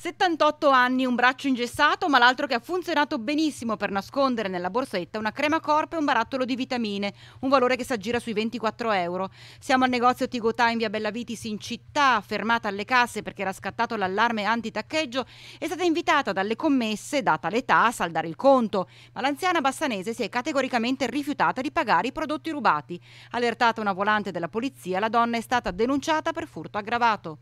78 anni, un braccio ingessato, ma l'altro che ha funzionato benissimo per nascondere nella borsetta una crema corpo e un barattolo di vitamine, un valore che si aggira sui 24 euro. Siamo al negozio Tigotà in via Bellavitis in città, fermata alle casse perché era scattato l'allarme antitaccheggio, è stata invitata dalle commesse, data l'età, a saldare il conto, ma l'anziana bassanese si è categoricamente rifiutata di pagare i prodotti rubati. Allertata una volante della polizia, la donna è stata denunciata per furto aggravato.